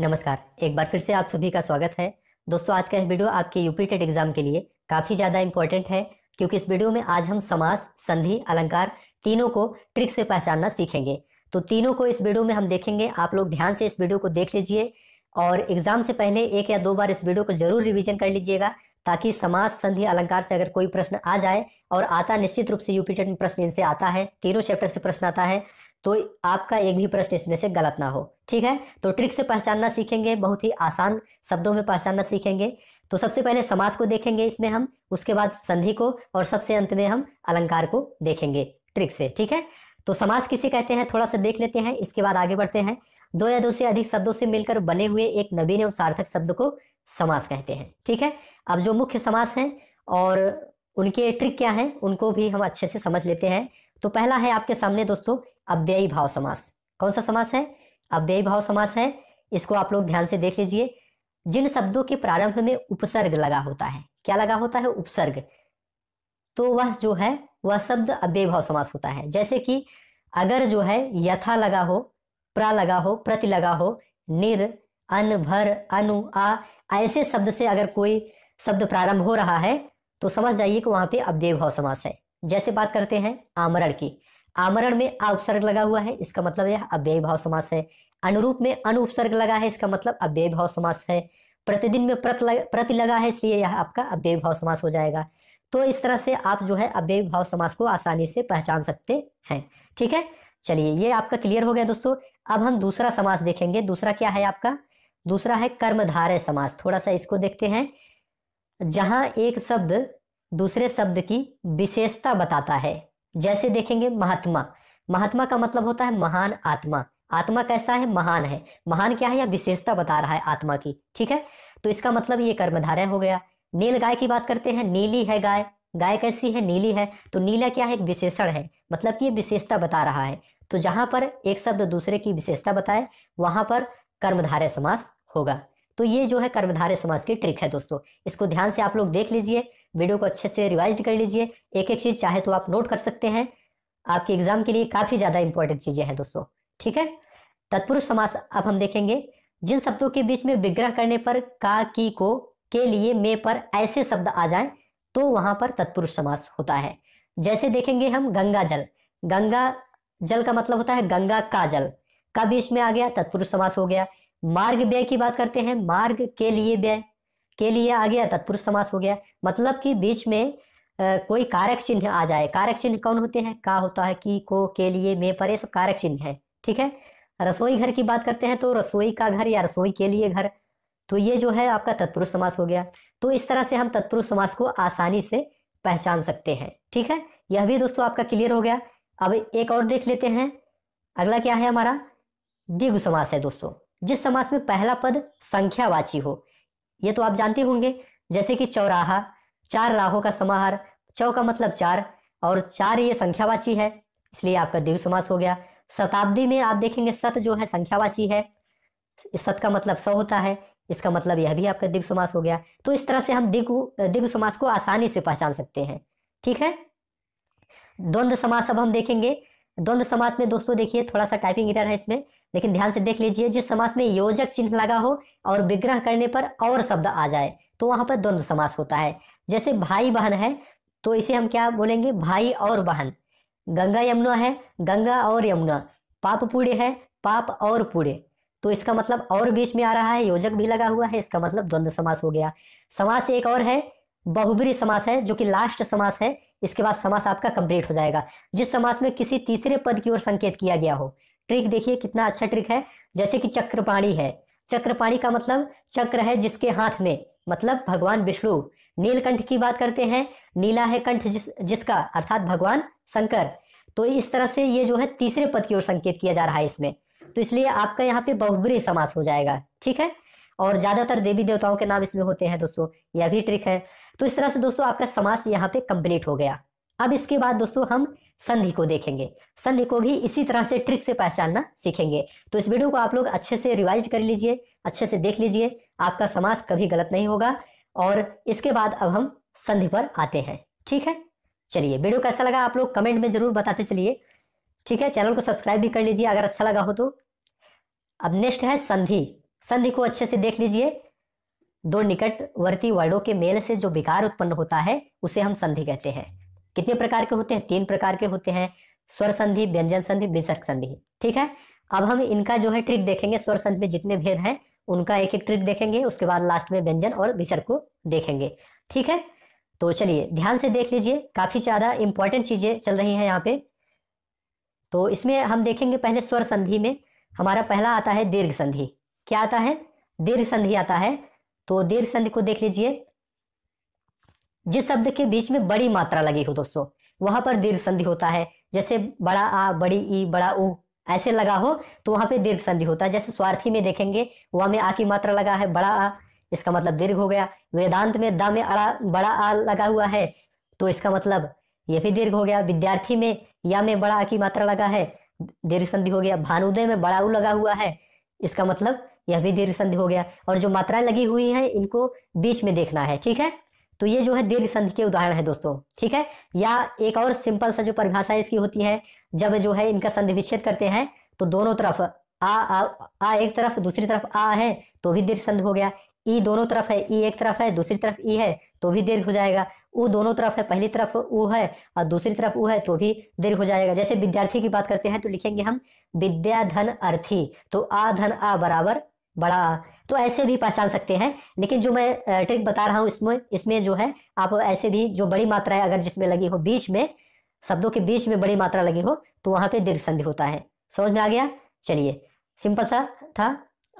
नमस्कार एक बार फिर से आप सभी का स्वागत है दोस्तों आज का यह वीडियो आपके यूपी टेट एग्जाम के लिए काफी ज्यादा इंपॉर्टेंट है क्योंकि इस वीडियो में आज हम समास संधि अलंकार तीनों को ट्रिक से पहचानना सीखेंगे तो तीनों को इस वीडियो में हम देखेंगे आप लोग ध्यान से इस वीडियो को देख लीजिए और एग्जाम से पहले एक या दो बार इस वीडियो को जरूर रिविजन कर लीजिएगा ताकि समास संधि अलंकार से अगर कोई प्रश्न आ जाए और आता निश्चित रूप से यूपीटेट में प्रश्न इनसे आता है तीनों चैप्टर से प्रश्न आता है तो आपका एक भी प्रश्न इसमें से गलत ना हो ठीक है तो ट्रिक से पहचानना सीखेंगे बहुत ही आसान शब्दों में पहचानना सीखेंगे तो सबसे पहले समास को देखेंगे इसमें हम उसके बाद संधि को और सबसे अंत में हम अलंकार को देखेंगे ट्रिक से ठीक है तो समास किसे कहते हैं थोड़ा सा देख लेते हैं इसके बाद आगे बढ़ते हैं दो या दो से अधिक शब्दों से मिलकर बने हुए एक नवीन एवं सार्थक शब्द को समास कहते हैं ठीक है अब जो मुख्य समास हैं और उनके ट्रिक क्या हैं उनको भी हम अच्छे से समझ लेते हैं तो पहला है आपके सामने दोस्तों अव्ययी भाव समास कौन सा समास है अव्ययी भाव समास है इसको आप लोग ध्यान से देख लीजिए जिन शब्दों के प्रारंभ में उपसर्ग लगा होता है क्या लगा होता है उपसर्ग तो वह जो है वह शब्द अव्यय भाव समास होता है जैसे कि अगर जो है यथा लगा हो प्रा लगा हो प्रति लगा हो निर अन भर अनु आ ऐसे शब्द से अगर कोई शब्द प्रारंभ हो रहा है तो समझ जाइए कि वहां पे अव्यय भाव समास है जैसे बात करते हैं आमरण की आमरण में आ उपसर्ग लगा हुआ है इसका मतलब यह अव्यय भाव समास है अनुरूप में अनु उपसर्ग लगा है इसका मतलब अव्यय भाव समास है प्रतिदिन में प्रत लग, प्रति लगा है इसलिए यह आपका अव्यय भाव समास हो जाएगा तो इस तरह से आप जो है अव्यय भाव समास को आसानी से पहचान सकते हैं ठीक है चलिए ये आपका क्लियर हो गया दोस्तों अब हम दूसरा समास देखेंगे दूसरा क्या है आपका दूसरा है कर्मधारय समास थोड़ा सा इसको देखते हैं जहां एक शब्द दूसरे शब्द की विशेषता बताता है जैसे देखेंगे महात्मा महात्मा का मतलब होता है महान आत्मा आत्मा कैसा है महान है महान क्या है या विशेषता बता रहा है आत्मा की ठीक है तो इसका मतलब ये कर्मधारय हो गया नील गाय की बात करते हैं नीली है गाय गाय कैसी है नीली है तो नीला क्या है एक विशेषण है मतलब कि ये विशेषता बता रहा है तो जहां पर एक शब्द दूसरे की विशेषता बताए वहां पर कर्मधारय समास होगा तो ये जो है कर्मधारय समास की ट्रिक है दोस्तों इसको ध्यान से आप लोग देख लीजिए वीडियो को अच्छे से रिवाइज कर लीजिए एक एक चीज चाहे तो आप नोट कर सकते हैं आपके एग्जाम के लिए काफी ज्यादा इंपॉर्टेंट चीजें हैं दोस्तों ठीक है तत्पुरुष समास अब हम देखेंगे जिन शब्दों के बीच में विग्रह करने पर का की को के लिए मे पर ऐसे शब्द आ जाए तो वहां पर तत्पुरुष समास होता है जैसे देखेंगे हम गंगा जल गंगा जल का मतलब होता है गंगा का जल का बीच में आ गया तत्पुरुष समास हो गया मार्ग व्यय की बात करते हैं मार्ग के लिए व्यय के लिए आ गया तत्पुरुष समास हो गया मतलब कि बीच में आ, कोई कारक चिन्ह आ जाए कारक चिन्ह कौन होते हैं का होता है कि को के लिए में पर सब कारक चिन्ह है ठीक है रसोई घर की बात करते हैं तो रसोई का घर या रसोई के लिए घर तो ये जो है आपका तत्पुरुष समास हो गया तो इस तरह से हम तत्पुरुष समास को आसानी से पहचान सकते हैं ठीक है यह भी दोस्तों आपका क्लियर हो गया अब एक और देख लेते हैं अगला क्या है हमारा द्विगु समास है दोस्तों जिस समास में पहला पद संख्यावाची हो यह तो आप जानते होंगे जैसे कि चौराहा चार राहों का समाहार चौ का मतलब चार और चार ये संख्यावाची है इसलिए आपका द्विगु समास हो गया शताब्दी में आप देखेंगे सत जो है संख्यावाची है सत का मतलब सौ होता है इसका मतलब यह भी आपका दिव्य समास हो गया तो इस तरह से हम दिव्य दिव्य समास को आसानी से पहचान सकते हैं ठीक है द्वंद्व समास अब हम देखेंगे द्वंद्व समास में दोस्तों देखिए थोड़ा सा टाइपिंग एरर है इसमें लेकिन ध्यान से देख लीजिए जिस समास में योजक चिन्ह लगा हो और विग्रह करने पर और शब्द आ जाए तो वहां पर द्वंद्व समास होता है जैसे भाई बहन है तो इसे हम क्या बोलेंगे भाई और बहन गंगा यमुना है गंगा और यमुना पाप पूरे है पाप और पूरे तो इसका मतलब और बीच में आ रहा है योजक भी लगा हुआ है इसका मतलब द्वंद्व समास हो गया समास एक और है बहुबरी समास है जो कि लास्ट समास है इसके बाद समास आपका कंप्लीट हो जाएगा जिस समास में किसी तीसरे पद की ओर संकेत किया गया हो ट्रिक देखिए कितना अच्छा ट्रिक है जैसे कि चक्रपाणी है चक्रपाणी का मतलब चक्र है जिसके हाथ में मतलब भगवान विष्णु नीलकंठ की बात करते हैं नीला है कंठ जिस, जिसका अर्थात भगवान शंकर तो इस तरह से ये जो है तीसरे पद की ओर संकेत किया जा रहा है इसमें तो इसलिए आपका यहाँ पे बहुग्रीह समास हो जाएगा ठीक है और ज्यादातर देवी देवताओं के नाम इसमें होते हैं दोस्तों यह भी ट्रिक है तो इस तरह से दोस्तों आपका समास यहाँ पे कंप्लीट हो गया अब इसके बाद दोस्तों हम संधि को देखेंगे संधि को भी इसी तरह से ट्रिक से पहचानना सीखेंगे तो इस वीडियो को आप लोग अच्छे से रिवाइज कर लीजिए अच्छे से देख लीजिए आपका समाज कभी गलत नहीं होगा और इसके बाद अब हम संधि पर आते हैं ठीक है चलिए वीडियो कैसा लगा आप लोग कमेंट में जरूर बताते चलिए ठीक है चैनल को सब्सक्राइब भी कर लीजिए अगर अच्छा लगा हो तो अब नेक्स्ट है संधि संधि को अच्छे से देख लीजिए दो निकटवर्ती वर्डों के मेल से जो विकार उत्पन्न होता है उसे हम संधि कहते हैं कितने प्रकार के होते हैं तीन प्रकार के होते हैं स्वर संधि व्यंजन संधि विसर्ग संधि ठीक है अब हम इनका जो है ट्रिक देखेंगे स्वर संधि में जितने भेद हैं उनका एक एक ट्रिक देखेंगे उसके बाद लास्ट में व्यंजन और विसर्ग को देखेंगे ठीक है तो चलिए ध्यान से देख लीजिए काफी ज्यादा इंपॉर्टेंट चीजें चल रही हैं यहाँ पे तो इसमें हम देखेंगे पहले स्वर संधि में हमारा पहला आता है दीर्घ संधि क्या आता है दीर्घ संधि आता है तो दीर्घ संधि को देख लीजिए जिस शब्द के बीच में बड़ी मात्रा लगी हो दोस्तों वहां पर दीर्घ संधि होता है जैसे बड़ा आ बड़ी ई बड़ा ऊ ऐसे लगा हो तो वहां पे दीर्घ संधि होता है जैसे स्वार्थी में देखेंगे वहां में आ की मात्रा लगा है बड़ा आ इसका मतलब दीर्घ हो गया वेदांत में द में अड़ा बड़ा आ लगा हुआ है तो इसका मतलब ये भी दीर्घ हो गया विद्यार्थी में या में बड़ा आ की मात्रा लगा है दीर्घ संधि हो गया भानुदय में बड़ा ऊ लगा हुआ है इसका मतलब यह भी दीर्घ संधि हो गया और जो मात्राएं लगी हुई है इनको बीच में देखना है ठीक है तो ये जो है दीर्घ संधि के उदाहरण है दोस्तों ठीक है या एक और सिंपल सा जो परिभाषा इसकी होती है जब जो है इनका संधि विच्छेद करते हैं तो दोनों तरफ आ आ, आ एक तरफ दूसरी तरफ आ है तो भी दीर्घ संधि हो गया ई दोनों तरफ है ई एक तरफ है दूसरी तरफ ई है तो भी दीर्घ हो जाएगा ऊ दोनों तरफ है पहली तरफ ऊ है और दूसरी तरफ ऊ है तो भी दीर्घ हो जाएगा जैसे विद्यार्थी की बात करते हैं तो लिखेंगे हम विद्या धन अर्थी तो आ धन आ बराबर बड़ा तो ऐसे भी पहचान सकते हैं लेकिन जो मैं ट्रिक बता रहा हूँ इसमें इसमें जो है आप ऐसे भी जो बड़ी मात्रा है अगर जिसमें लगी हो बीच में शब्दों के बीच में बड़ी मात्रा लगी हो तो वहां पे दीर्घ संधि होता है समझ में आ गया चलिए सिंपल सा था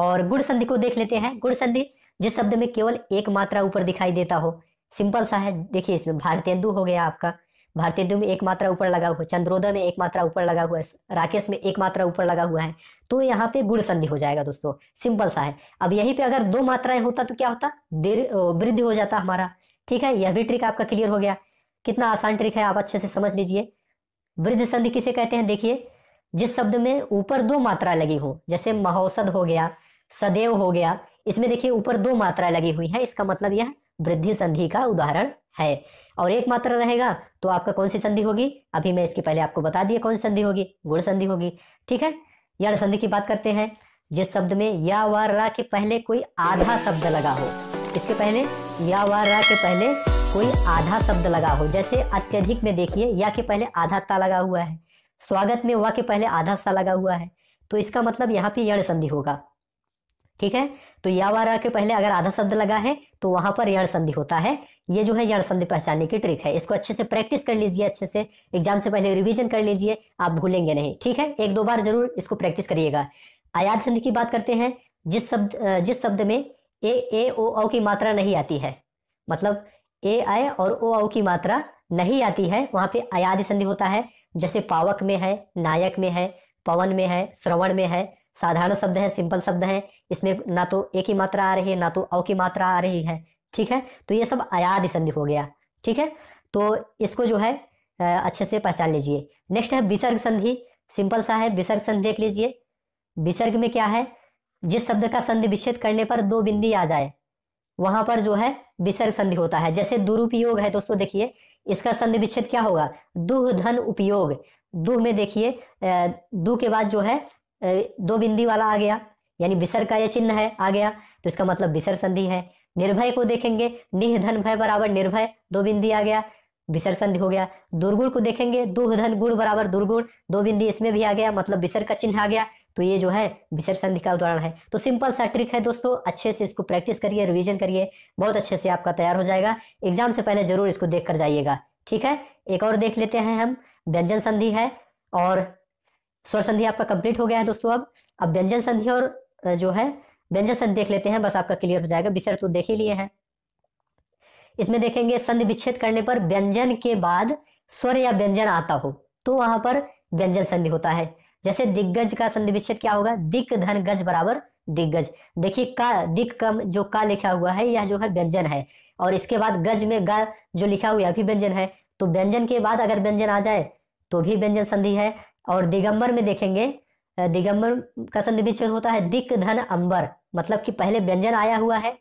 और गुड़ संधि को देख लेते हैं गुड़ संधि जिस शब्द में केवल एक मात्रा ऊपर दिखाई देता हो सिंपल सा है देखिए इसमें भारतीय हो गया आपका भारतीय उद्योग में एक मात्रा ऊपर लगा हुआ है चंद्रोदय में एक मात्रा ऊपर लगा हुआ है राकेश में एक मात्रा ऊपर लगा हुआ है तो यहाँ पे गुड़ संधि हो जाएगा दोस्तों सिंपल सा है अब यहीं पे अगर दो मात्राएं होता तो क्या होता वृद्धि हो जाता हमारा ठीक है यह भी ट्रिक आपका क्लियर हो गया कितना आसान ट्रिक है आप अच्छे से समझ लीजिए वृद्ध संधि किसे कहते हैं देखिए जिस शब्द में ऊपर दो मात्रा लगी हो जैसे महौसद हो गया सदैव हो गया इसमें देखिए ऊपर दो मात्रा लगी हुई है इसका मतलब यह वृद्धि संधि का उदाहरण है और एकमात्र रहेगा तो आपका कौन सी संधि होगी अभी मैं इसके पहले आपको बता दिया कौन सी संधि होगी गुड़ संधि होगी ठीक है यण संधि की बात करते हैं जिस शब्द में या व रा के पहले कोई आधा शब्द लगा हो इसके पहले या व रा के पहले कोई आधा शब्द लगा हो जैसे अत्यधिक में देखिए या के पहले आधा ता लगा हुआ है स्वागत में व के पहले आधा सा लगा हुआ है तो इसका मतलब यहाँ पे यण संधि होगा ठीक है तो वारा के पहले अगर आधा शब्द लगा है तो वहां पर यण संधि होता है ये जो है यण संधि पहचानने की ट्रिक है इसको अच्छे से प्रैक्टिस कर लीजिए अच्छे से एग्जाम से पहले रिवीजन कर लीजिए आप भूलेंगे नहीं ठीक है एक दो बार जरूर इसको प्रैक्टिस करिएगा आयात संधि की बात करते हैं जिस शब्द जिस शब्द में ए ए ओ औ की मात्रा नहीं आती है मतलब ए आय और ओ औ की मात्रा नहीं आती है वहां पे अयाद संधि होता है जैसे पावक में है नायक में है पवन में है श्रवण में है साधारण शब्द है सिंपल शब्द है इसमें ना तो ए की मात्रा आ रही है ना तो औ की मात्रा आ रही है ठीक है तो ये सब अयाधि संधि हो गया ठीक है तो इसको जो है अच्छे से पहचान लीजिए नेक्स्ट है विसर्ग संधि सिंपल सा है विसर्ग संधि देख लीजिए विसर्ग में क्या है जिस शब्द का संधि विच्छेद करने पर दो बिंदी आ जाए वहां पर जो है विसर्ग संधि होता है जैसे दुरुपयोग है दोस्तों देखिए इसका संधि विच्छेद क्या होगा दुह धन उपयोग दुह में देखिए दु के बाद जो है दो बिंदी वाला आ गया यानी विसर का यह चिन्ह है आ गया तो इसका मतलब विसर संधि है निर्भय को देखेंगे निह धन भय बराबर निर्भय दो बिंदी आ गया विसर संधि हो गया दुर्गुण को देखेंगे दो धन गुण बराबर दुर्गुण दो बिंदी इसमें भी आ गया मतलब विसर का चिन्ह आ गया तो ये जो है विसर संधि का उदाहरण है तो सिंपल सा ट्रिक है दोस्तों अच्छे से इसको प्रैक्टिस करिए रिविजन करिए बहुत अच्छे से आपका तैयार हो जाएगा एग्जाम से पहले जरूर इसको देख जाइएगा ठीक है एक और देख लेते हैं हम व्यंजन संधि है और स्वर संधि आपका कंप्लीट हो गया है दोस्तों अब अब व्यंजन संधि और जो है व्यंजन संधि देख लेते हैं बस आपका क्लियर हो जाएगा विसर तो देख ही लिए हैं इसमें देखेंगे संधि विच्छेद करने पर व्यंजन के बाद स्वर या व्यंजन आता हो तो वहां पर व्यंजन संधि होता है जैसे दिग्गज का संधि विच्छेद क्या होगा दिक धन गज बराबर दिग्गज देखिए का दिक कम जो का लिखा हुआ है यह जो है व्यंजन है और इसके बाद गज में गा जो लिखा हुआ है भी व्यंजन है तो व्यंजन के बाद अगर व्यंजन आ जाए तो भी व्यंजन संधि है और दिगंबर में देखेंगे दिगंबर का संधि विच्छेद होता है दिक धन अंबर मतलब कि पहले व्यंजन आया हुआ है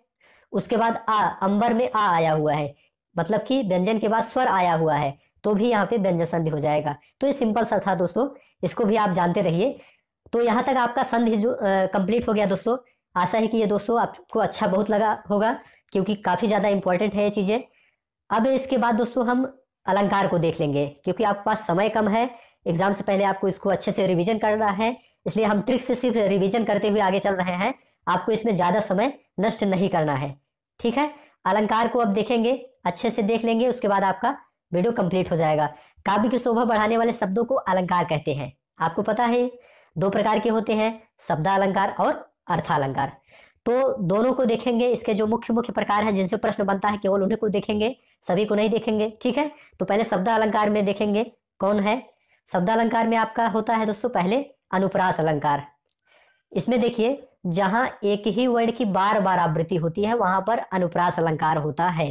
उसके बाद आ अंबर में आ आया हुआ है मतलब कि व्यंजन के बाद स्वर आया हुआ है तो भी यहाँ पे व्यंजन संधि हो जाएगा तो ये सिंपल सा था दोस्तों इसको भी आप जानते रहिए तो यहाँ तक आपका संधि जो कंप्लीट हो गया दोस्तों आशा है कि ये दोस्तों आपको अच्छा बहुत लगा होगा क्योंकि काफ़ी ज़्यादा इंपॉर्टेंट है ये चीज़ें अब इसके बाद दोस्तों हम अलंकार को देख लेंगे क्योंकि आपके पास समय कम है एग्जाम से पहले आपको इसको अच्छे से रिविजन करना है इसलिए हम ट्रिक से सिर्फ रिविजन करते हुए आगे चल रहे हैं आपको इसमें ज्यादा समय नष्ट नहीं करना है ठीक है अलंकार को अब देखेंगे अच्छे से देख लेंगे उसके बाद आपका वीडियो कंप्लीट हो जाएगा काव्य की शोभा बढ़ाने वाले शब्दों को अलंकार कहते हैं आपको पता है दो प्रकार के होते हैं शब्द अलंकार और अर्थालंकार तो दोनों को देखेंगे इसके जो मुख्य मुख्य प्रकार हैं जिनसे प्रश्न बनता है केवल उन्हें को देखेंगे सभी को नहीं देखेंगे ठीक है तो पहले शब्द अलंकार में देखेंगे कौन है शब्द अलंकार में आपका होता है दोस्तों पहले अनुप्रास अलंकार इसमें देखिए जहां एक ही वर्ड की बार बार आवृत्ति होती है वहां पर अनुप्रास अलंकार होता है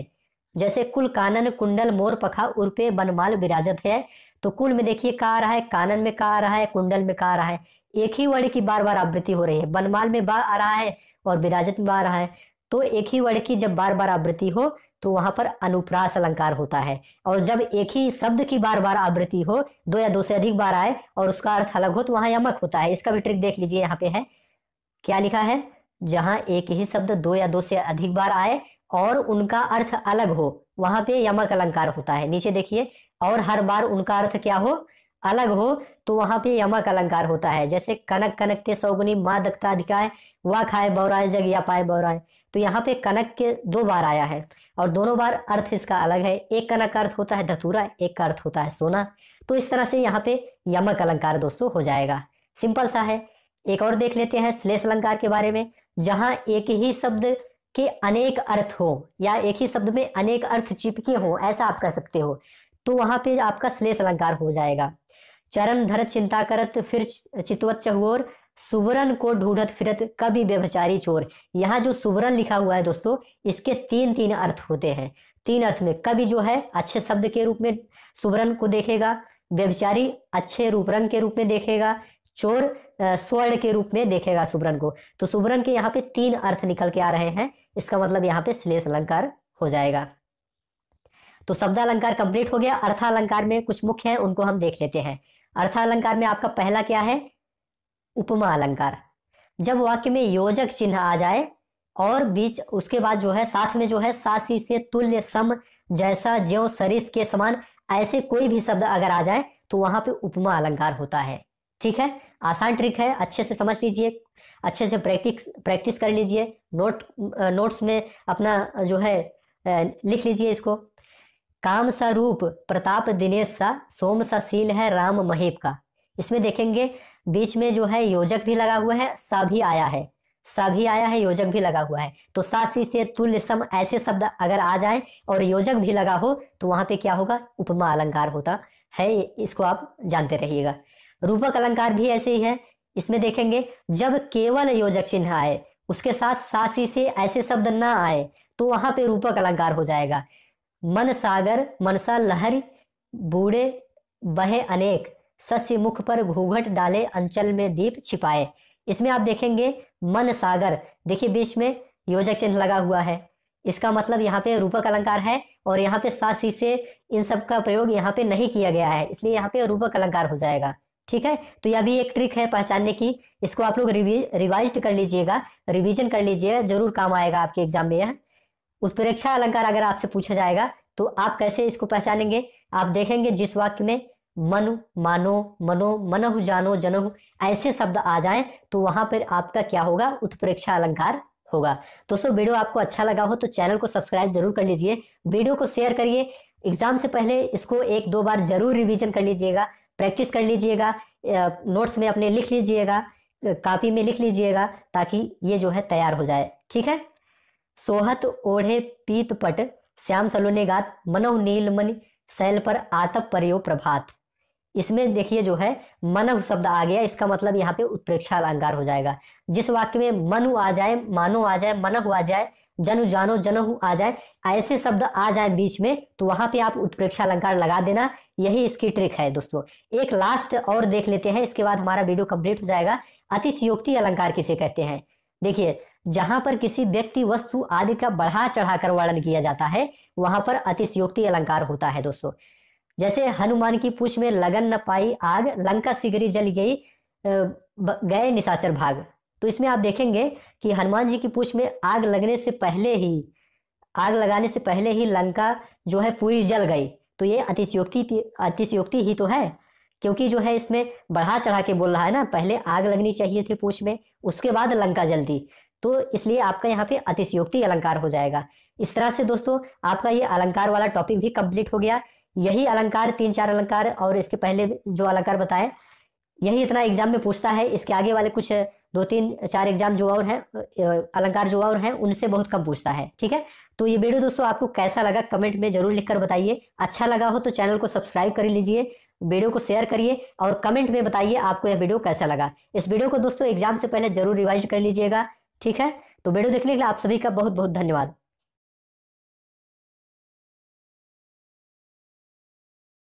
जैसे कुल कानन कुंडल मोर पखा उर्पे बनमाल विराजत है तो कुल में देखिए का आ रहा है कानन में का आ रहा है कुंडल में का आ रहा है एक ही वर्ड की बार बार आवृत्ति हो रही है बनमाल में बा आ रहा है और विराजत में बा आ रहा है तो एक ही वर्ड की जब बार बार आवृत्ति हो तो वहां पर अनुप्रास अलंकार होता है और जब एक ही शब्द की बार बार आवृत्ति हो दो या दो से अधिक बार आए और उसका अर्थ अलग हो तो वहां यमक होता है इसका भी ट्रिक देख लीजिए यहाँ पे है क्या लिखा है जहां एक ही शब्द दो या दो से अधिक बार आए और उनका अर्थ अलग हो वहां पे यमक अलंकार होता है नीचे देखिए और हर बार उनका अर्थ क्या हो अलग हो तो वहां पे यमक अलंकार होता है जैसे कनक कनक के सौगुनी माँ दक्ता अधिकाय वाह खाए बौराए जग या पाए बौराए तो यहाँ पे कनक के दो बार आया है और दोनों बार अर्थ इसका अलग है एक का नक अर्थ होता है धतूरा एक का अर्थ होता है सोना तो इस तरह से यहाँ पे यमक अलंकार दोस्तों हो जाएगा सिंपल सा है एक और देख लेते हैं श्लेष अलंकार के बारे में जहां एक ही शब्द के अनेक अर्थ हो या एक ही शब्द में अनेक अर्थ चिपके हो ऐसा आप कह सकते हो तो वहां पे आपका श्लेष अलंकार हो जाएगा चरण धर चिंता करत फिर चितवत चहोर सुवरण को ढूंढत फिरत कभी व्यवचारी चोर यहाँ जो सुवरण लिखा हुआ है दोस्तों इसके तीन तीन अर्थ होते हैं तीन अर्थ में कभी जो है अच्छे शब्द के रूप में सुवरण को देखेगा व्यवचारी अच्छे रूपरन के रूप में देखेगा चोर स्वर्ण के रूप में देखेगा सुवरण को तो सुवरण के यहाँ पे तीन अर्थ निकल के आ रहे हैं इसका मतलब यहाँ पे श्लेष अलंकार हो जाएगा तो शब्दालंकार कंप्लीट हो गया अर्थालंकार में कुछ मुख्य है उनको हम देख लेते हैं अर्थालंकार में आपका पहला क्या है उपमा अलंकार जब वाक्य में योजक चिन्ह आ जाए और बीच उसके बाद जो है साथ में जो है सासी से तुल्य सम जैसा ज्यो सरिस के समान ऐसे कोई भी शब्द अगर आ जाए तो वहां पे उपमा अलंकार होता है ठीक है आसान ट्रिक है अच्छे से समझ लीजिए अच्छे से प्रैक्टिस प्रैक्टिस कर लीजिए नोट नोट्स में अपना जो है लिख लीजिए इसको काम सा रूप प्रताप दिनेश सा सोम सा सील है राम महेप का इसमें देखेंगे बीच में जो है योजक भी लगा हुआ है सा भी आया है सा भी आया है योजक भी लगा हुआ है तो सासी से तुल्य सम ऐसे शब्द अगर आ जाए और योजक भी लगा हो तो वहां पे क्या होगा उपमा अलंकार होता है इसको आप जानते रहिएगा रूपक अलंकार भी ऐसे ही है इसमें देखेंगे जब केवल योजक चिन्ह आए उसके साथ सासी से ऐसे शब्द ना आए तो वहां पे रूपक अलंकार हो जाएगा मन सागर मनसा लहर बूढ़े बहे अनेक सस्य मुख पर घूघट डाले अंचल में दीप छिपाए इसमें आप देखेंगे मन सागर देखिए बीच में योजक चिन्ह लगा हुआ है इसका मतलब यहाँ पे रूपक अलंकार है और यहाँ पे सी से इन सब का प्रयोग यहाँ पे नहीं किया गया है इसलिए यहाँ पे रूपक अलंकार हो जाएगा ठीक है तो यह भी एक ट्रिक है पहचानने की इसको आप लोग रिवाइज कर लीजिएगा रिविजन कर लीजिएगा जरूर काम आएगा आपके एग्जाम में यह उत्प्रेक्षा अलंकार अगर आपसे पूछा जाएगा तो आप कैसे इसको पहचानेंगे आप देखेंगे जिस वाक्य में मन मानो मनो मनहु जानो जनहु ऐसे शब्द आ जाएं तो वहां पर आपका क्या होगा उत्प्रेक्षा अलंकार होगा दोस्तों वीडियो आपको अच्छा लगा हो तो चैनल को सब्सक्राइब जरूर कर लीजिए वीडियो को शेयर करिए एग्जाम से पहले इसको एक दो बार जरूर रिवीजन कर लीजिएगा प्रैक्टिस कर लीजिएगा नोट्स में अपने लिख लीजिएगा कापी में लिख लीजिएगा ताकि ये जो है तैयार हो जाए ठीक है सोहत ओढ़े पीत पट श्याम सलोने गात नील मन शैल पर आतप परियो प्रभात इसमें देखिए जो है मन शब्द आ गया इसका मतलब यहाँ पे उत्प्रेक्षा अलंकार हो जाएगा जिस वाक्य में मनु आ जाए मानो आ जाए मनहु आ जाए जनु जानो जनहु आ जाए ऐसे शब्द आ जाए बीच में तो वहां पे आप उत्प्रेक्षा अलंकार लगा देना यही इसकी ट्रिक है दोस्तों एक लास्ट और देख लेते हैं इसके बाद हमारा वीडियो कंप्लीट हो जाएगा अतिशयोक्ति अलंकार किसे कहते हैं देखिए जहां पर किसी व्यक्ति वस्तु आदि का बढ़ा चढ़ाकर वर्णन किया जाता है वहां पर अतिशयोक्ति अलंकार होता है दोस्तों जैसे हनुमान की पूछ में लगन न पाई आग लंका सिगरी जल गई गए निशाचर भाग तो इसमें आप देखेंगे कि हनुमान जी की पूछ में आग लगने से पहले ही आग लगाने से पहले ही लंका जो है पूरी जल गई तो ये अतिशयोक्ति अतिशयोक्ति ही तो है क्योंकि जो है इसमें बढ़ा चढ़ा के बोल रहा है ना पहले आग लगनी चाहिए थी पूछ में उसके बाद लंका जल दी तो इसलिए आपका यहाँ पे अतिशयोक्ति अलंकार हो जाएगा इस तरह से दोस्तों आपका ये अलंकार वाला टॉपिक भी कंप्लीट हो गया यही अलंकार तीन चार अलंकार और इसके पहले जो अलंकार बताए यही इतना एग्जाम में पूछता है इसके आगे वाले कुछ दो तीन चार एग्जाम जो और हैं अलंकार जो और हैं उनसे बहुत कम पूछता है ठीक है तो ये वीडियो दोस्तों आपको कैसा लगा कमेंट में जरूर लिखकर बताइए अच्छा लगा हो तो चैनल को सब्सक्राइब कर लीजिए वीडियो को शेयर करिए और कमेंट में बताइए आपको यह वीडियो कैसा लगा इस वीडियो को दोस्तों एग्जाम से पहले जरूर रिवाइज कर लीजिएगा ठीक है तो वीडियो देखने के लिए आप सभी का बहुत बहुत धन्यवाद